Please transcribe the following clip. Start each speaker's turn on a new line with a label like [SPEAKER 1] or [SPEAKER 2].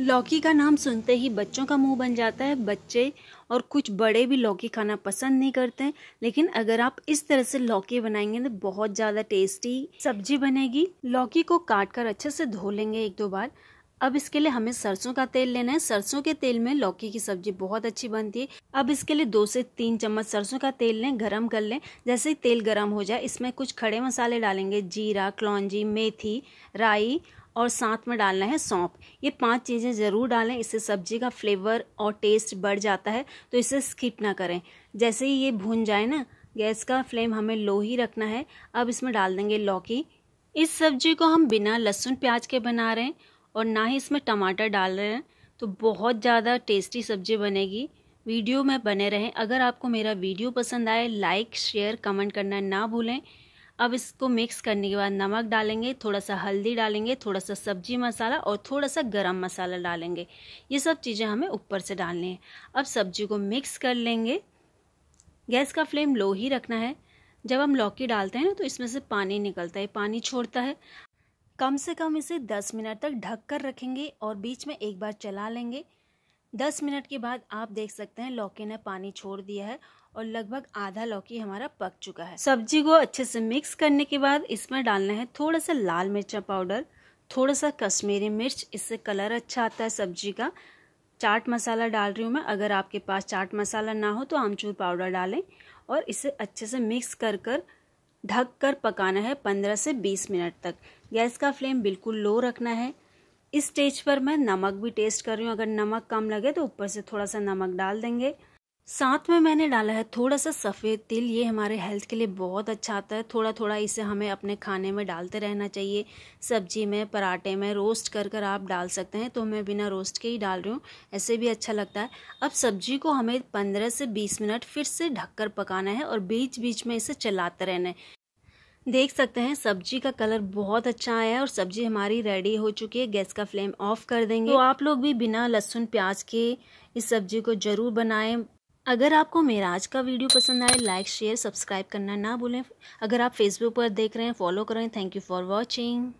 [SPEAKER 1] लौकी का नाम सुनते ही बच्चों का मुंह बन जाता है बच्चे और कुछ बड़े भी लौकी खाना पसंद नहीं करते हैं लेकिन अगर आप इस तरह से लौकी बनाएंगे तो बहुत ज़्यादा टेस्टी सब्जी बनेगी लौकी को काट कर अच्छे से धो लेंगे एक दो बार अब इसके लिए हमें सरसों का तेल लेना है सरसों के तेल में लौकी की सब्जी बहुत अच्छी बनती है अब इसके लिए दो से तीन चम्मच सरसों का तेल लें गरम कर लें जैसे ही तेल गरम हो जाए इसमें कुछ खड़े मसाले डालेंगे जीरा क्लौजी मेथी राई और साथ में डालना है सौंप ये पांच चीज़ें ज़रूर डालें इससे सब्जी का फ्लेवर और टेस्ट बढ़ जाता है तो इसे स्किप ना करें जैसे ही ये भून जाए ना गैस का फ्लेम हमें लो ही रखना है अब इसमें डाल देंगे लौकी इस सब्जी को हम बिना लहसुन प्याज के बना रहे हैं और ना ही इसमें टमाटर डाल रहे हैं तो बहुत ज़्यादा टेस्टी सब्जी बनेगी वीडियो में बने रहें अगर आपको मेरा वीडियो पसंद आए लाइक शेयर कमेंट करना ना भूलें अब इसको मिक्स करने के बाद नमक डालेंगे थोड़ा सा हल्दी डालेंगे थोड़ा सा सब्जी मसाला और थोड़ा सा गरम मसाला डालेंगे ये सब चीज़ें हमें ऊपर से डालनी है अब सब्जी को मिक्स कर लेंगे गैस का फ्लेम लो ही रखना है जब हम लौकी डालते हैं ना तो इसमें से पानी निकलता है पानी छोड़ता है कम से कम इसे दस मिनट तक ढक कर रखेंगे और बीच में एक बार चला लेंगे दस मिनट के बाद आप देख सकते हैं लौकी ने पानी छोड़ दिया है और लगभग आधा लौकी हमारा पक चुका है सब्जी को अच्छे से मिक्स करने के बाद इसमें डालना है थोड़ा सा लाल मिर्चा पाउडर थोड़ा सा कश्मीरी मिर्च इससे कलर अच्छा आता है सब्जी का चाट मसाला डाल रही हूँ मैं अगर आपके पास चाट मसाला ना हो तो आमचूर पाउडर डालें और इसे अच्छे से मिक्स कर कर ढक कर पकाना है पंद्रह से बीस मिनट तक गैस का फ्लेम बिल्कुल लो रखना है इस स्टेज पर मैं नमक भी टेस्ट कर रही हूँ अगर नमक कम लगे तो ऊपर से थोड़ा सा नमक डाल देंगे साथ में मैंने डाला है थोड़ा सा सफ़ेद तिल ये हमारे हेल्थ के लिए बहुत अच्छा आता है थोड़ा थोड़ा इसे हमें अपने खाने में डालते रहना चाहिए सब्जी में पराठे में रोस्ट कर कर आप डाल सकते हैं तो मैं बिना रोस्ट के ही डाल रही हूँ ऐसे भी अच्छा लगता है अब सब्जी को हमें पंद्रह से बीस मिनट फिर से ढककर पकाना है और बीच बीच में इसे चलाते रहना है देख सकते हैं सब्जी का कलर बहुत अच्छा आया है और सब्जी हमारी रेडी हो चुकी है गैस का फ्लेम ऑफ कर देंगे तो आप लोग भी बिना लहसुन प्याज के इस सब्जी को ज़रूर बनाएं अगर आपको मेरा आज का वीडियो पसंद आए लाइक शेयर सब्सक्राइब करना ना भूलें अगर आप फेसबुक पर देख रहे हैं फॉलो करें थैंक यू फॉर वॉचिंग